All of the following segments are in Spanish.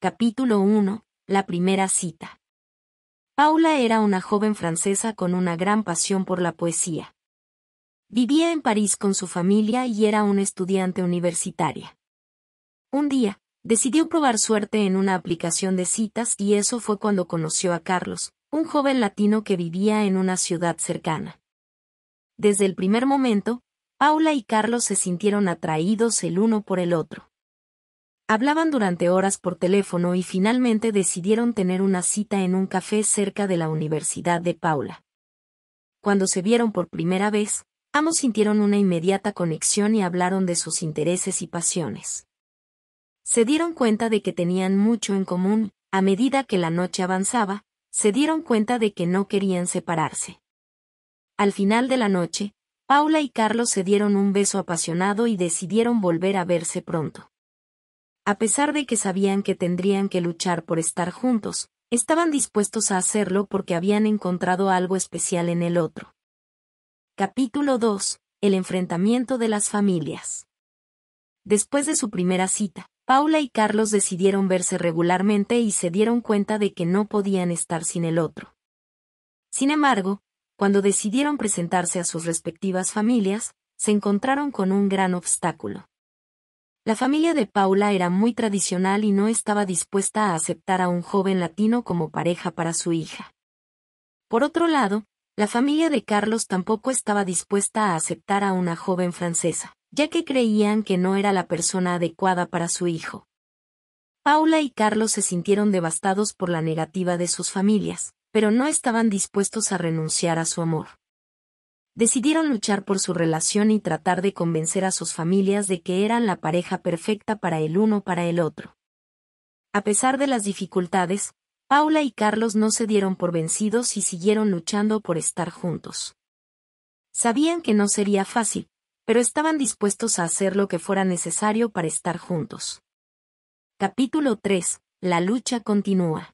Capítulo 1. La primera cita. Paula era una joven francesa con una gran pasión por la poesía. Vivía en París con su familia y era una estudiante universitaria. Un día, decidió probar suerte en una aplicación de citas y eso fue cuando conoció a Carlos, un joven latino que vivía en una ciudad cercana. Desde el primer momento, Paula y Carlos se sintieron atraídos el uno por el otro. Hablaban durante horas por teléfono y finalmente decidieron tener una cita en un café cerca de la Universidad de Paula. Cuando se vieron por primera vez, ambos sintieron una inmediata conexión y hablaron de sus intereses y pasiones. Se dieron cuenta de que tenían mucho en común, a medida que la noche avanzaba, se dieron cuenta de que no querían separarse. Al final de la noche, Paula y Carlos se dieron un beso apasionado y decidieron volver a verse pronto. A pesar de que sabían que tendrían que luchar por estar juntos, estaban dispuestos a hacerlo porque habían encontrado algo especial en el otro. Capítulo 2. El enfrentamiento de las familias. Después de su primera cita, Paula y Carlos decidieron verse regularmente y se dieron cuenta de que no podían estar sin el otro. Sin embargo, cuando decidieron presentarse a sus respectivas familias, se encontraron con un gran obstáculo. La familia de Paula era muy tradicional y no estaba dispuesta a aceptar a un joven latino como pareja para su hija. Por otro lado, la familia de Carlos tampoco estaba dispuesta a aceptar a una joven francesa, ya que creían que no era la persona adecuada para su hijo. Paula y Carlos se sintieron devastados por la negativa de sus familias, pero no estaban dispuestos a renunciar a su amor decidieron luchar por su relación y tratar de convencer a sus familias de que eran la pareja perfecta para el uno para el otro. A pesar de las dificultades, Paula y Carlos no se dieron por vencidos y siguieron luchando por estar juntos. Sabían que no sería fácil, pero estaban dispuestos a hacer lo que fuera necesario para estar juntos. Capítulo 3. La lucha continúa.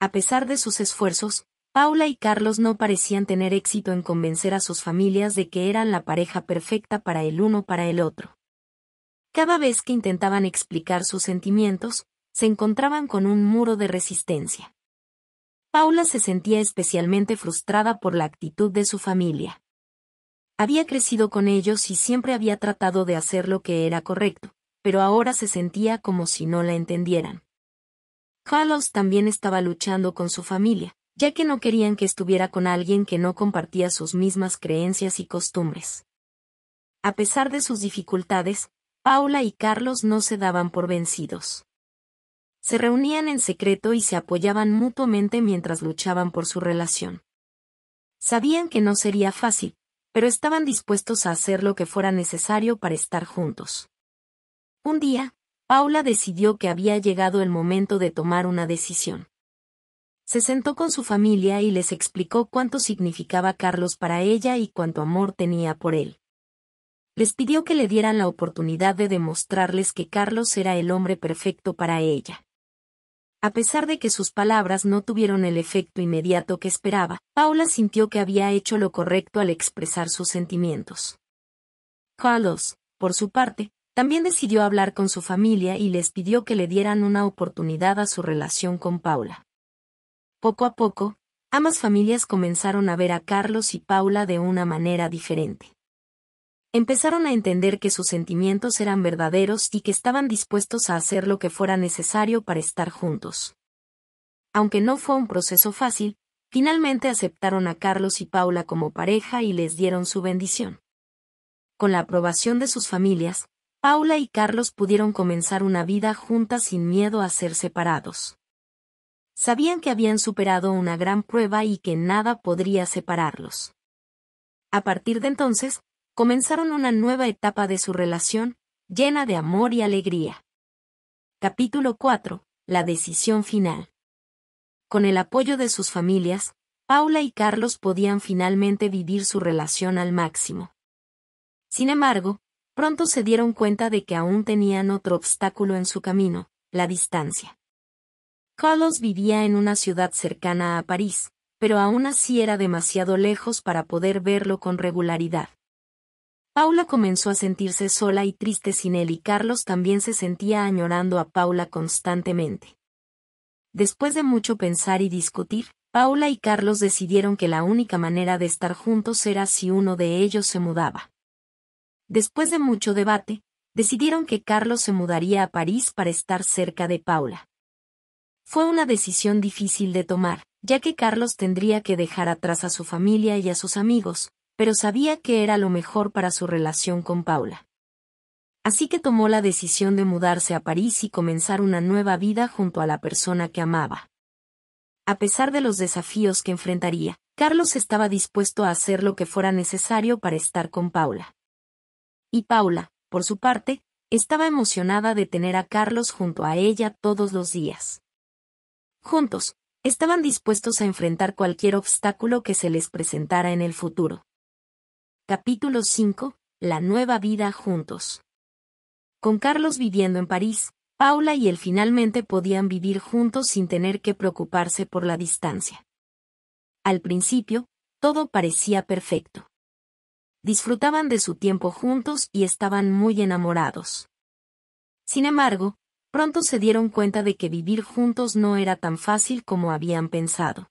A pesar de sus esfuerzos, Paula y Carlos no parecían tener éxito en convencer a sus familias de que eran la pareja perfecta para el uno para el otro. Cada vez que intentaban explicar sus sentimientos, se encontraban con un muro de resistencia. Paula se sentía especialmente frustrada por la actitud de su familia. Había crecido con ellos y siempre había tratado de hacer lo que era correcto, pero ahora se sentía como si no la entendieran. Carlos también estaba luchando con su familia, ya que no querían que estuviera con alguien que no compartía sus mismas creencias y costumbres. A pesar de sus dificultades, Paula y Carlos no se daban por vencidos. Se reunían en secreto y se apoyaban mutuamente mientras luchaban por su relación. Sabían que no sería fácil, pero estaban dispuestos a hacer lo que fuera necesario para estar juntos. Un día, Paula decidió que había llegado el momento de tomar una decisión. Se sentó con su familia y les explicó cuánto significaba Carlos para ella y cuánto amor tenía por él. Les pidió que le dieran la oportunidad de demostrarles que Carlos era el hombre perfecto para ella. A pesar de que sus palabras no tuvieron el efecto inmediato que esperaba, Paula sintió que había hecho lo correcto al expresar sus sentimientos. Carlos, por su parte, también decidió hablar con su familia y les pidió que le dieran una oportunidad a su relación con Paula. Poco a poco, ambas familias comenzaron a ver a Carlos y Paula de una manera diferente. Empezaron a entender que sus sentimientos eran verdaderos y que estaban dispuestos a hacer lo que fuera necesario para estar juntos. Aunque no fue un proceso fácil, finalmente aceptaron a Carlos y Paula como pareja y les dieron su bendición. Con la aprobación de sus familias, Paula y Carlos pudieron comenzar una vida juntas sin miedo a ser separados. Sabían que habían superado una gran prueba y que nada podría separarlos. A partir de entonces, comenzaron una nueva etapa de su relación, llena de amor y alegría. Capítulo 4. La decisión final. Con el apoyo de sus familias, Paula y Carlos podían finalmente vivir su relación al máximo. Sin embargo, pronto se dieron cuenta de que aún tenían otro obstáculo en su camino, la distancia. Carlos vivía en una ciudad cercana a París, pero aún así era demasiado lejos para poder verlo con regularidad. Paula comenzó a sentirse sola y triste sin él y Carlos también se sentía añorando a Paula constantemente. Después de mucho pensar y discutir, Paula y Carlos decidieron que la única manera de estar juntos era si uno de ellos se mudaba. Después de mucho debate, decidieron que Carlos se mudaría a París para estar cerca de Paula. Fue una decisión difícil de tomar, ya que Carlos tendría que dejar atrás a su familia y a sus amigos, pero sabía que era lo mejor para su relación con Paula. Así que tomó la decisión de mudarse a París y comenzar una nueva vida junto a la persona que amaba. A pesar de los desafíos que enfrentaría, Carlos estaba dispuesto a hacer lo que fuera necesario para estar con Paula. Y Paula, por su parte, estaba emocionada de tener a Carlos junto a ella todos los días. Juntos, estaban dispuestos a enfrentar cualquier obstáculo que se les presentara en el futuro. Capítulo 5. La nueva vida juntos. Con Carlos viviendo en París, Paula y él finalmente podían vivir juntos sin tener que preocuparse por la distancia. Al principio, todo parecía perfecto. Disfrutaban de su tiempo juntos y estaban muy enamorados. Sin embargo, pronto se dieron cuenta de que vivir juntos no era tan fácil como habían pensado.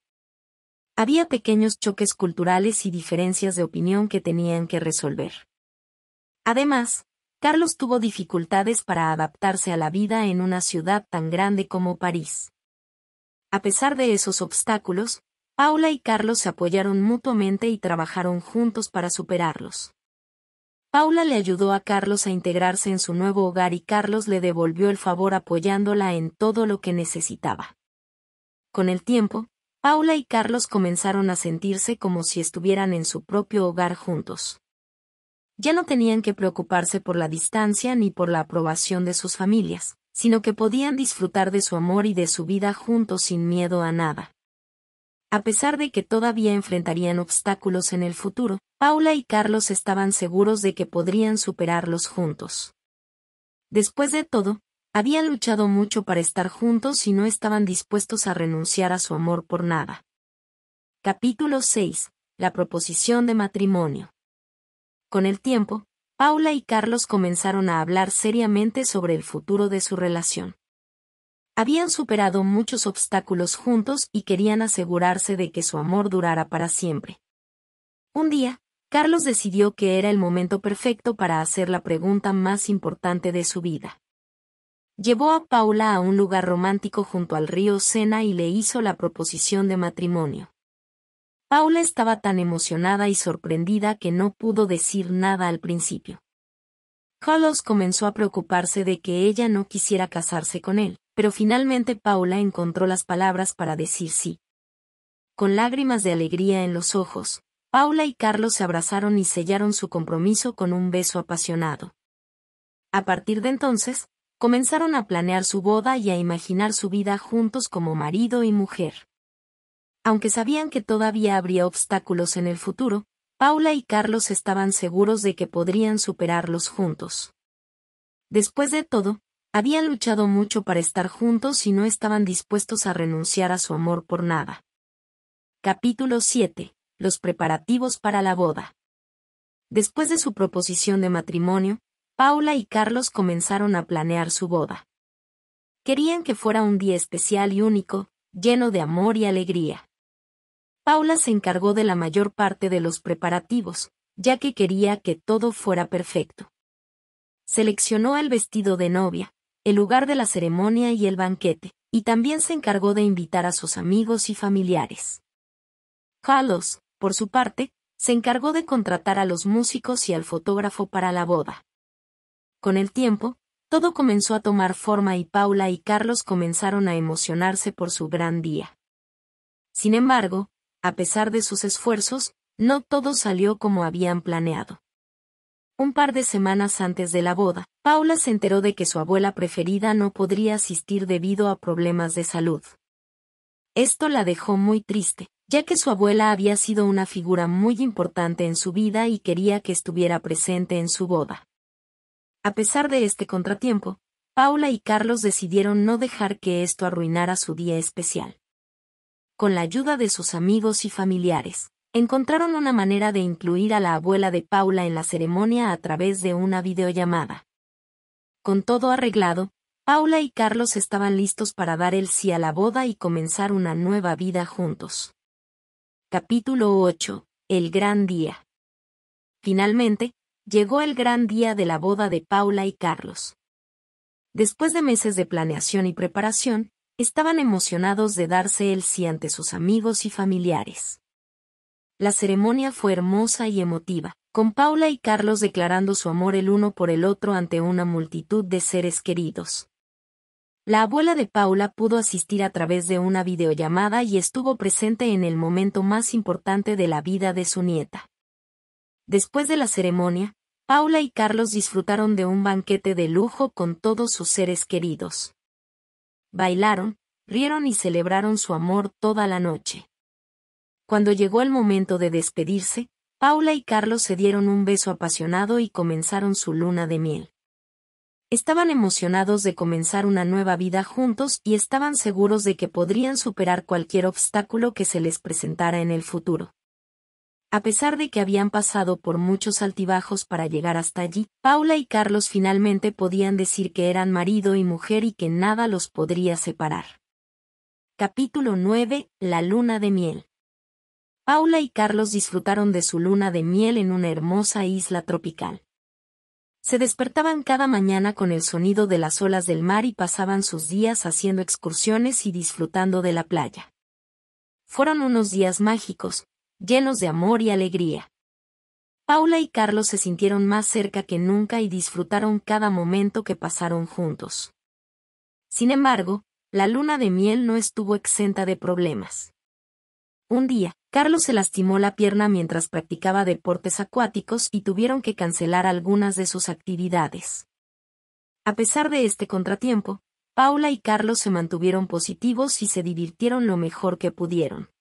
Había pequeños choques culturales y diferencias de opinión que tenían que resolver. Además, Carlos tuvo dificultades para adaptarse a la vida en una ciudad tan grande como París. A pesar de esos obstáculos, Paula y Carlos se apoyaron mutuamente y trabajaron juntos para superarlos. Paula le ayudó a Carlos a integrarse en su nuevo hogar y Carlos le devolvió el favor apoyándola en todo lo que necesitaba. Con el tiempo, Paula y Carlos comenzaron a sentirse como si estuvieran en su propio hogar juntos. Ya no tenían que preocuparse por la distancia ni por la aprobación de sus familias, sino que podían disfrutar de su amor y de su vida juntos sin miedo a nada. A pesar de que todavía enfrentarían obstáculos en el futuro, Paula y Carlos estaban seguros de que podrían superarlos juntos. Después de todo, habían luchado mucho para estar juntos y no estaban dispuestos a renunciar a su amor por nada. Capítulo 6. La proposición de matrimonio. Con el tiempo, Paula y Carlos comenzaron a hablar seriamente sobre el futuro de su relación. Habían superado muchos obstáculos juntos y querían asegurarse de que su amor durara para siempre. Un día, Carlos decidió que era el momento perfecto para hacer la pregunta más importante de su vida. Llevó a Paula a un lugar romántico junto al río Sena y le hizo la proposición de matrimonio. Paula estaba tan emocionada y sorprendida que no pudo decir nada al principio. Carlos comenzó a preocuparse de que ella no quisiera casarse con él pero finalmente Paula encontró las palabras para decir sí. Con lágrimas de alegría en los ojos, Paula y Carlos se abrazaron y sellaron su compromiso con un beso apasionado. A partir de entonces, comenzaron a planear su boda y a imaginar su vida juntos como marido y mujer. Aunque sabían que todavía habría obstáculos en el futuro, Paula y Carlos estaban seguros de que podrían superarlos juntos. Después de todo, habían luchado mucho para estar juntos y no estaban dispuestos a renunciar a su amor por nada. Capítulo 7. Los preparativos para la boda. Después de su proposición de matrimonio, Paula y Carlos comenzaron a planear su boda. Querían que fuera un día especial y único, lleno de amor y alegría. Paula se encargó de la mayor parte de los preparativos, ya que quería que todo fuera perfecto. Seleccionó el vestido de novia, el lugar de la ceremonia y el banquete, y también se encargó de invitar a sus amigos y familiares. Carlos, por su parte, se encargó de contratar a los músicos y al fotógrafo para la boda. Con el tiempo, todo comenzó a tomar forma y Paula y Carlos comenzaron a emocionarse por su gran día. Sin embargo, a pesar de sus esfuerzos, no todo salió como habían planeado. Un par de semanas antes de la boda, Paula se enteró de que su abuela preferida no podría asistir debido a problemas de salud. Esto la dejó muy triste, ya que su abuela había sido una figura muy importante en su vida y quería que estuviera presente en su boda. A pesar de este contratiempo, Paula y Carlos decidieron no dejar que esto arruinara su día especial. Con la ayuda de sus amigos y familiares, encontraron una manera de incluir a la abuela de Paula en la ceremonia a través de una videollamada. Con todo arreglado, Paula y Carlos estaban listos para dar el sí a la boda y comenzar una nueva vida juntos. Capítulo 8. El gran día. Finalmente, llegó el gran día de la boda de Paula y Carlos. Después de meses de planeación y preparación, estaban emocionados de darse el sí ante sus amigos y familiares. La ceremonia fue hermosa y emotiva, con Paula y Carlos declarando su amor el uno por el otro ante una multitud de seres queridos. La abuela de Paula pudo asistir a través de una videollamada y estuvo presente en el momento más importante de la vida de su nieta. Después de la ceremonia, Paula y Carlos disfrutaron de un banquete de lujo con todos sus seres queridos. Bailaron, rieron y celebraron su amor toda la noche. Cuando llegó el momento de despedirse, Paula y Carlos se dieron un beso apasionado y comenzaron su luna de miel. Estaban emocionados de comenzar una nueva vida juntos y estaban seguros de que podrían superar cualquier obstáculo que se les presentara en el futuro. A pesar de que habían pasado por muchos altibajos para llegar hasta allí, Paula y Carlos finalmente podían decir que eran marido y mujer y que nada los podría separar. Capítulo 9. La luna de miel. Paula y Carlos disfrutaron de su luna de miel en una hermosa isla tropical. Se despertaban cada mañana con el sonido de las olas del mar y pasaban sus días haciendo excursiones y disfrutando de la playa. Fueron unos días mágicos, llenos de amor y alegría. Paula y Carlos se sintieron más cerca que nunca y disfrutaron cada momento que pasaron juntos. Sin embargo, la luna de miel no estuvo exenta de problemas. Un día, Carlos se lastimó la pierna mientras practicaba deportes acuáticos y tuvieron que cancelar algunas de sus actividades. A pesar de este contratiempo, Paula y Carlos se mantuvieron positivos y se divirtieron lo mejor que pudieron.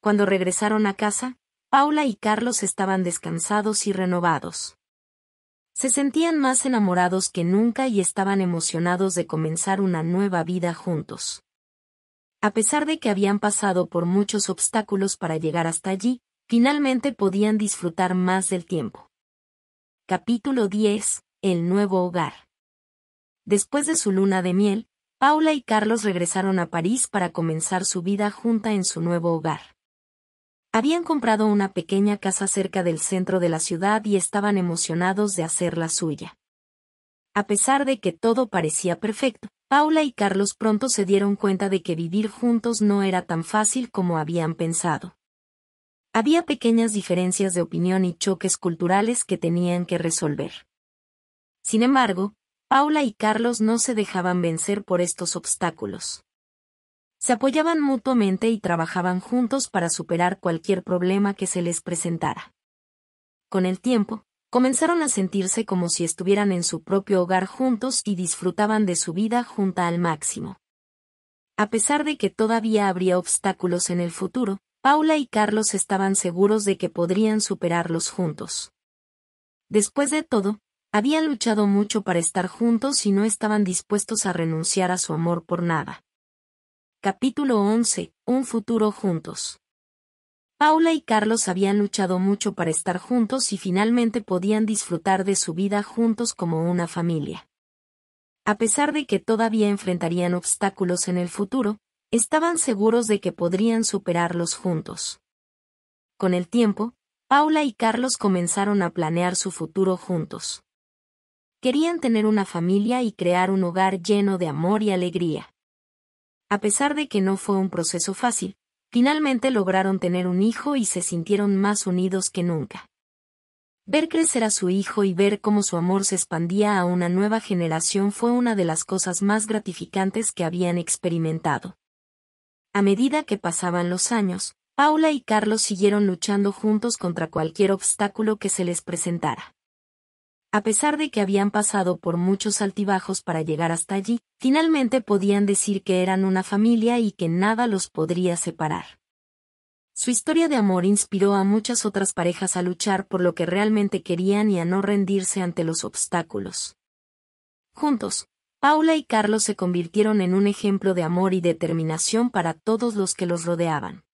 Cuando regresaron a casa, Paula y Carlos estaban descansados y renovados. Se sentían más enamorados que nunca y estaban emocionados de comenzar una nueva vida juntos. A pesar de que habían pasado por muchos obstáculos para llegar hasta allí, finalmente podían disfrutar más del tiempo. Capítulo 10. El nuevo hogar. Después de su luna de miel, Paula y Carlos regresaron a París para comenzar su vida junta en su nuevo hogar. Habían comprado una pequeña casa cerca del centro de la ciudad y estaban emocionados de hacerla suya. A pesar de que todo parecía perfecto, Paula y Carlos pronto se dieron cuenta de que vivir juntos no era tan fácil como habían pensado. Había pequeñas diferencias de opinión y choques culturales que tenían que resolver. Sin embargo, Paula y Carlos no se dejaban vencer por estos obstáculos. Se apoyaban mutuamente y trabajaban juntos para superar cualquier problema que se les presentara. Con el tiempo, comenzaron a sentirse como si estuvieran en su propio hogar juntos y disfrutaban de su vida junta al máximo. A pesar de que todavía habría obstáculos en el futuro, Paula y Carlos estaban seguros de que podrían superarlos juntos. Después de todo, habían luchado mucho para estar juntos y no estaban dispuestos a renunciar a su amor por nada. Capítulo 11. Un futuro juntos. Paula y Carlos habían luchado mucho para estar juntos y finalmente podían disfrutar de su vida juntos como una familia. A pesar de que todavía enfrentarían obstáculos en el futuro, estaban seguros de que podrían superarlos juntos. Con el tiempo, Paula y Carlos comenzaron a planear su futuro juntos. Querían tener una familia y crear un hogar lleno de amor y alegría. A pesar de que no fue un proceso fácil, Finalmente lograron tener un hijo y se sintieron más unidos que nunca. Ver crecer a su hijo y ver cómo su amor se expandía a una nueva generación fue una de las cosas más gratificantes que habían experimentado. A medida que pasaban los años, Paula y Carlos siguieron luchando juntos contra cualquier obstáculo que se les presentara. A pesar de que habían pasado por muchos altibajos para llegar hasta allí, finalmente podían decir que eran una familia y que nada los podría separar. Su historia de amor inspiró a muchas otras parejas a luchar por lo que realmente querían y a no rendirse ante los obstáculos. Juntos, Paula y Carlos se convirtieron en un ejemplo de amor y determinación para todos los que los rodeaban.